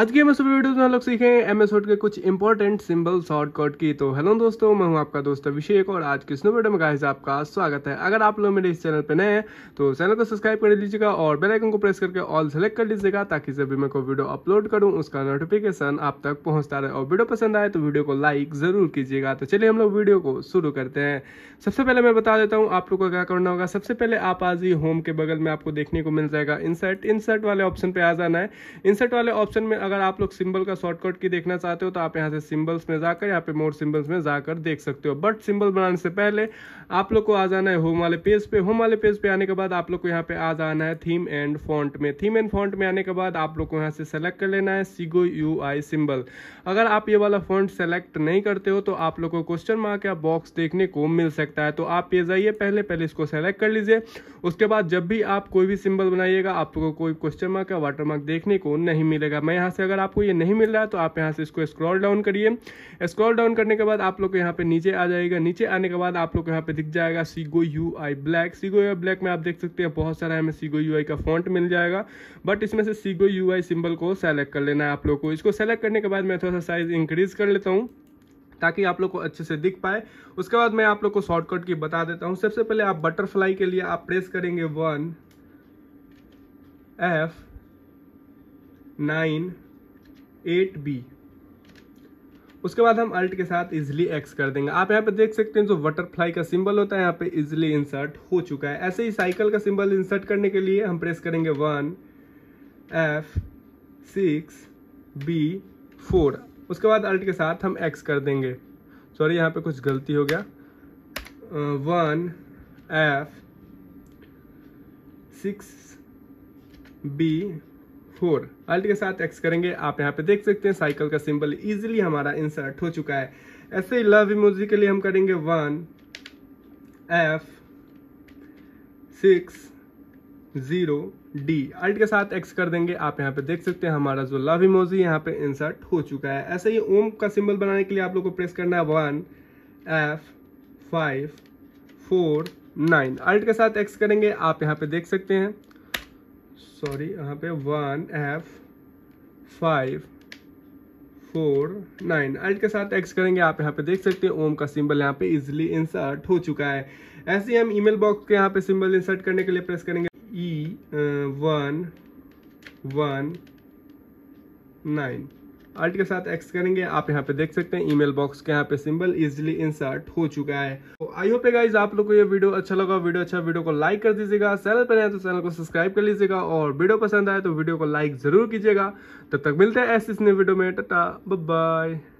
आज की MS video में हम लोग सीखे एमएस वर्ड के कुछ इंपॉर्टेंट सिंबल शॉर्टकट की तो हेलो दोस्तों मैं हूं आपका दोस्त अभिषेक और आज के स्नो वीडियो में गाइस आपका स्वागत है अगर आप लोग मेरे इस चैनल पर नए हैं तो चैनल को सब्सक्राइब कर लीजिएगा और बेल आइकन को प्रेस करके ऑल सेलेक्ट कर लीजिएगा ताकि जब भी मैं कोई वीडियो अपलोड करूँ उसका नोटिफिकेशन आप तक पहुँचता रहे और वीडियो पसंद आए तो वीडियो को लाइक जरूर कीजिएगा तो चलिए हम लोग वीडियो को शुरू करते हैं सबसे पहले मैं बता देता हूँ आप लोग को क्या करना होगा सबसे पहले आप आज ही होम के बगल में आपको देखने को मिल जाएगा इंसर्ट इंसर्ट वाले ऑप्शन पर आ जाना है इंसर्ट वाले ऑप्शन में अगर आप लोग सिंबल का शॉर्टकट की देखना चाहते हो तो आप यहाँ से सिंबल्स में जाकर यहाँ पे मोर सिंबल्स में जाकर देख सकते हो बट सिंबल बनाने से पहले आप लोग को आ जाना है होम वाले पेज पे होम वाले पेज पे आने के बाद आप लोग को यहाँ पे आ जाना है थीम एंड फॉन्ट में थीम एंड फॉन्ट में आने के बाद आप लोग को यहाँ से सेलेक्ट कर लेना है सीगो यू आई सिंबल अगर आप ये वाला फॉन्ट सेलेक्ट नहीं करते हो तो आप लोग को क्वेश्चन मार्क या बॉक्स देखने को मिल सकता है तो आप ये जाइए पहले पहले इसको सेलेक्ट कर लीजिए उसके बाद जब भी आप कोई भी सिंबल बनाइएगा आप लोग को कोई क्वेश्चन मार्क या वाटर मार्क देखने को नहीं मिलेगा मैं यहाँ यहाँ से अगर आपको ये नहीं मिल रहा है तो आप यहाँ से इसको स्क्रॉल डाउन करिए स्क्रॉल डाउन करने के बाद आप लोग को यहाँ पे नीचे आ जाएगा नीचे आने के बाद आप लोग को यहाँ पे दिख जाएगा सीगो यू आई ब्लैक सीगो यू ब्लैक में आप देख सकते हैं बहुत सारा हमें सीगो यू का फॉन्ट मिल जाएगा बट इसमें से सीगो यू सिंबल को सेलेक्ट कर लेना है आप लोग को इसको सेलेक्ट करने के बाद मैं थोड़ा सा साइज इंक्रीज कर लेता हूँ ताकि आप लोग को अच्छे से दिख पाए उसके बाद मैं आप लोग को शॉर्टकट की बता देता हूँ सबसे पहले आप बटरफ्लाई के लिए आप प्रेस करेंगे one F nine eight B उसके बाद हम अल्ट के साथ इजिली एक्स कर देंगे आप यहाँ पे देख सकते हैं जो बटरफ्लाई का सिंबल होता है यहाँ पे इजिली इंसर्ट हो चुका है ऐसे ही साइकिल का सिंबल इंसर्ट करने के लिए हम प्रेस करेंगे one F six B four उसके बाद अल्ट के साथ हम एक्स कर देंगे सॉरी यहाँ पे कुछ गलती हो गया one F six B four alt के साथ एक्स करेंगे आप यहाँ पे देख सकते हैं साइकिल का सिंबल इजिली हमारा इंसर्ट हो चुका है ऐसे ही लव इमोजी के लिए हम करेंगे one F six zero D alt के साथ एक्स कर देंगे आप यहाँ पे देख सकते हैं हमारा जो लव इमोजी यहाँ पे इंसर्ट हो चुका है ऐसे ही ओम का सिंबल बनाने के लिए आप लोग को प्रेस करना है one F five four nine alt के साथ एक्स करेंगे आप यहाँ पे देख सकते हैं सॉरी यहाँ पे one F five four nine alt के साथ एक्स करेंगे आप यहाँ पे देख सकते हैं ओम का सिंबल यहाँ पे इजिली इंसर्ट हो चुका है ऐसे ही हम ईमेल बॉक्स के यहाँ पे सिंबल इंसर्ट करने के लिए प्रेस करेंगे E one one nine alt के साथ एक्स करेंगे आप यहाँ पे देख सकते हैं ईमेल बॉक्स के यहाँ पे सिंबल इजिली इंसर्ट हो चुका है तो आई होप गाइज आप लोग को ये वीडियो अच्छा लगा वीडियो अच्छा वीडियो को लाइक कर दीजिएगा चैनल पर आए तो चैनल को सब्सक्राइब कर लीजिएगा और वीडियो पसंद आए तो वीडियो को लाइक जरूर कीजिएगा तब तक मिलते हैं ऐसे वीडियो में टाटा बाय